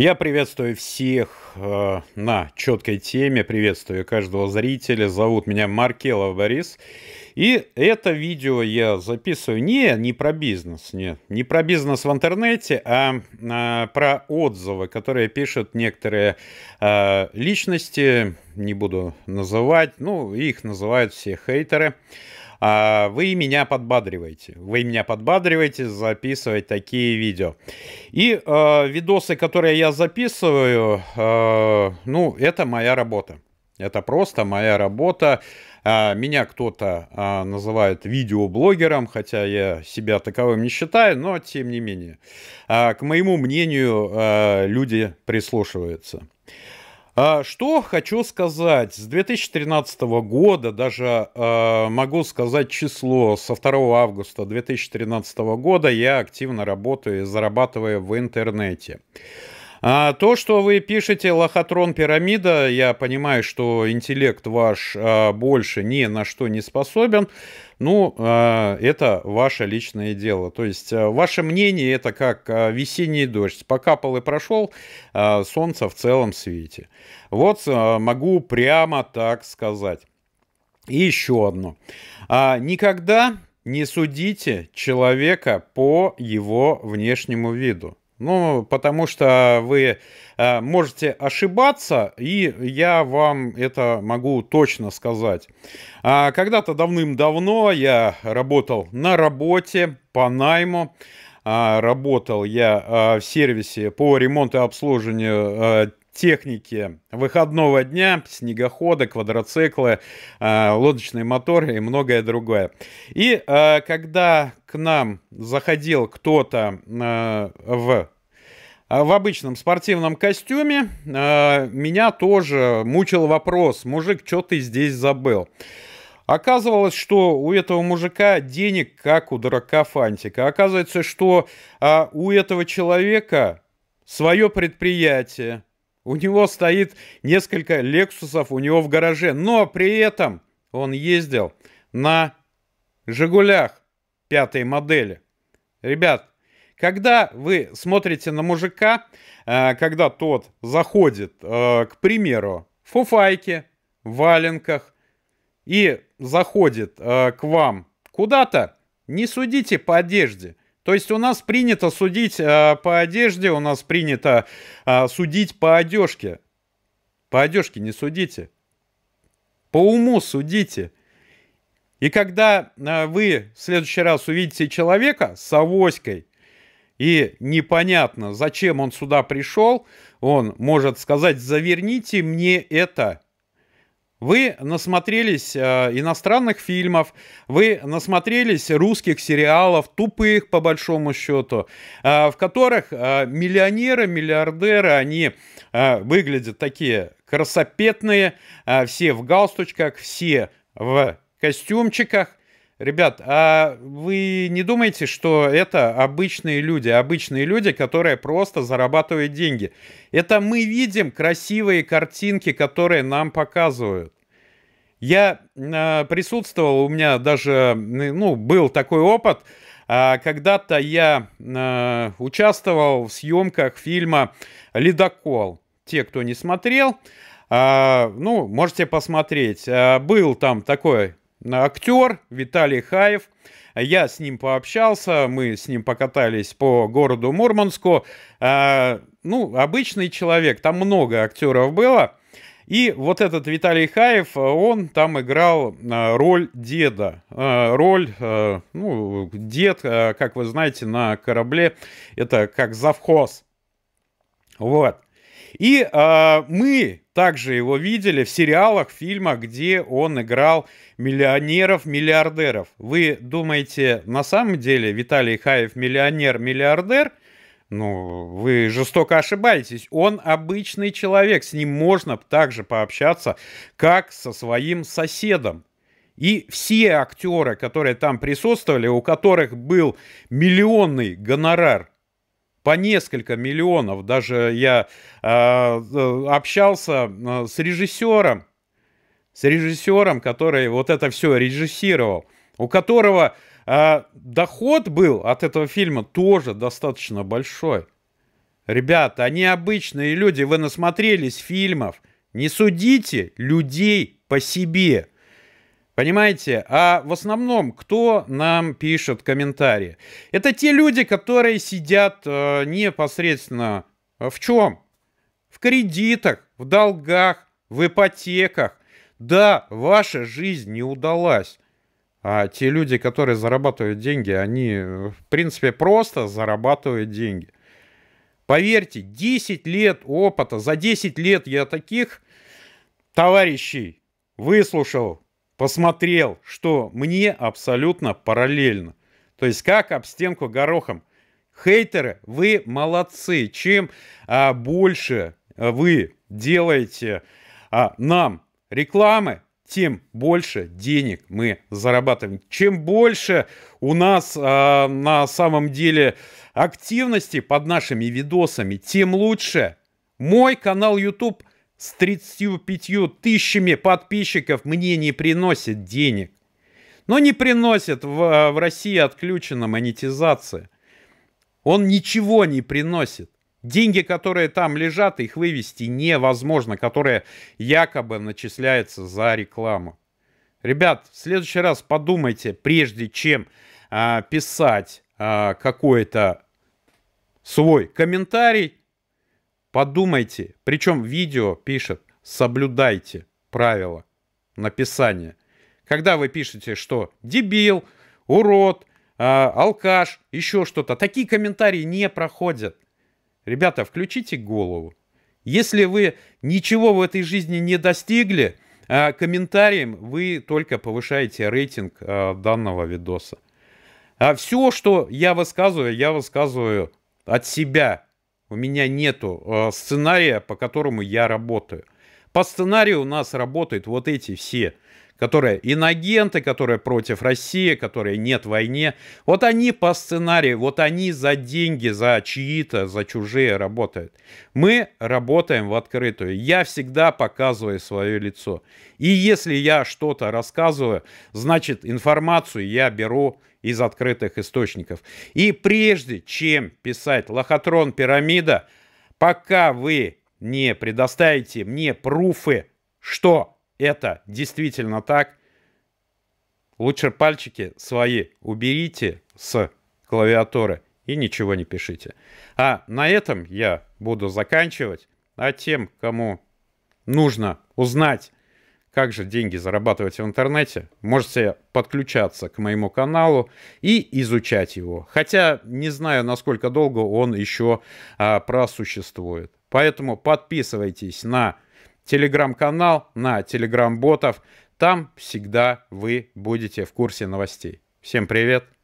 Я приветствую всех э, на четкой теме, приветствую каждого зрителя. Зовут меня Маркелов Борис. И это видео я записываю не, не про бизнес, нет, не про бизнес в интернете, а, а про отзывы, которые пишут некоторые а, личности, не буду называть, ну, их называют все хейтеры. А, вы меня подбадриваете. Вы меня подбадриваете записывать такие видео. И э, видосы, которые я записываю, э, ну, это моя работа. Это просто моя работа. Меня кто-то называет видеоблогером, хотя я себя таковым не считаю, но тем не менее. К моему мнению люди прислушиваются. А, что хочу сказать, с 2013 года, даже э, могу сказать число, со 2 августа 2013 года я активно работаю и зарабатываю в интернете. А то, что вы пишете «Лохотрон пирамида», я понимаю, что интеллект ваш а, больше ни на что не способен. Ну, а, это ваше личное дело. То есть а, ваше мнение это как а, весенний дождь. Покапал и прошел, а, солнце в целом свете. Вот а, могу прямо так сказать. И еще одно. А, никогда не судите человека по его внешнему виду. Ну, потому что вы э, можете ошибаться, и я вам это могу точно сказать. А, когда-то давным-давно я работал на работе по найму. А, работал я а, в сервисе по ремонту и обслуживанию а, техники выходного дня, снегохода, квадроциклы, э, лодочные моторы и многое другое. И когда к нам заходил кто-то э, в в обычном спортивном костюме, э, меня тоже мучил вопрос, мужик, что ты здесь забыл? Оказывалось, что у этого мужика денег, как у дурака Фантика. Оказывается, что а, у этого человека свое предприятие. У него стоит несколько Лексусов у него в гараже. Но при этом он ездил на Жигулях пятой модели. Ребят, когда вы смотрите на мужика, э, когда тот заходит, э, к примеру, в фуфайке, в валенках и заходит э, к вам куда-то, не судите по одежде. То есть у нас принято судить по одежде, у нас принято судить по одежке. По одежке не судите. По уму судите. И когда а, вы в следующий раз увидите человека с авоськой, и непонятно, зачем он сюда пришел, он может сказать, заверните мне это. Вы насмотрелись э, иностранных фильмов, вы насмотрелись русских сериалов, тупых по большому счету, э, в которых э, миллионеры, миллиардеры, они э, выглядят такие красопетные, э, все в галстучках, все в костюмчиках. Ребят, а вы не думаете, что это обычные люди, обычные люди, которые просто зарабатывают деньги? Это мы видим красивые картинки, которые нам показывают. Я э, присутствовал, у меня даже, ну, был такой опыт. Э, когда-то я э, участвовал в съемках фильма «Ледокол». Те, кто не смотрел, э, ну, можете посмотреть. Э, был там такой актер Виталий Хаев. Я с ним пообщался, мы с ним покатались по городу Мурманску. А, ну, обычный человек, там много актеров было. И вот этот Виталий Хаев, он там играл а, роль деда. А, роль, ну, дед, как вы знаете, на корабле, это как завхоз. Вот. И э, мы также его видели в сериалах, фильмах, где он играл миллионеров, миллиардеров. Вы думаете, на самом деле Виталий Хаев миллионер, миллиардер? Ну, вы жестоко ошибаетесь. Он обычный человек, с ним можно также пообщаться, как со своим соседом. И все актеры, которые там присутствовали, у которых был миллионный гонорар, по несколько миллионов. Даже я э, э общался э, с режиссером, с режиссером, который вот это все режиссировал, у которого э, доход был от этого фильма тоже достаточно большой. Ребята, они обычные люди, вы насмотрелись фильмов. Не судите людей по себе. Понимаете? А в основном, кто нам пишет комментарии? Это те люди, которые сидят э, непосредственно э, в чем? В кредитах, в долгах, в ипотеках. Да, ваша жизнь не удалась. А те люди, которые зарабатывают деньги, они, э, в принципе, просто зарабатывают деньги. Поверьте, 10 лет опыта, за 10 лет я таких товарищей выслушал посмотрел, что мне абсолютно параллельно. То есть как об стенку горохом. Хейтеры, вы молодцы. Чем а, больше а, вы делаете а, нам рекламы, тем больше денег мы зарабатываем. Чем больше у нас а, на самом деле активности под нашими видосами, тем лучше. Мой канал YouTube с 35 тысячами подписчиков мне не приносит денег. Но не приносит в, в России отключена монетизация. Он ничего не приносит. Деньги, которые там лежат, их вывести невозможно, которые якобы начисляются за рекламу. Ребят, в следующий раз подумайте, прежде чем а, писать а, какой-то свой комментарий, Подумайте, причем видео пишет, соблюдайте правила написания. Когда вы пишете, что дебил, урод, э, алкаш, еще что-то, такие комментарии не проходят. Ребята, включите голову. Если вы ничего в этой жизни не достигли, э, комментарием вы только повышаете рейтинг э, данного видоса. А все, что я высказываю, я высказываю от себя. У меня нету э, сценария, по которому я работаю. По сценарию у нас работают вот эти все, которые инагенты, которые против России, которые нет войне. Вот они по сценарию, вот они за деньги, за чьи-то, за чужие работают. Мы работаем в открытую. Я всегда показываю свое лицо. И если я что-то рассказываю, значит информацию я беру из открытых источников. И прежде чем писать лохотрон пирамида, пока вы не предоставите мне пруфы, что это действительно так, лучше пальчики свои уберите с клавиатуры и ничего не пишите. А на этом я буду заканчивать. А тем, кому нужно узнать как же деньги зарабатывать в интернете, можете подключаться к моему каналу и изучать его. Хотя не знаю, насколько долго он еще а, просуществует. Поэтому подписывайтесь на телеграм-канал, на телеграм-ботов. Там всегда вы будете в курсе новостей. Всем привет!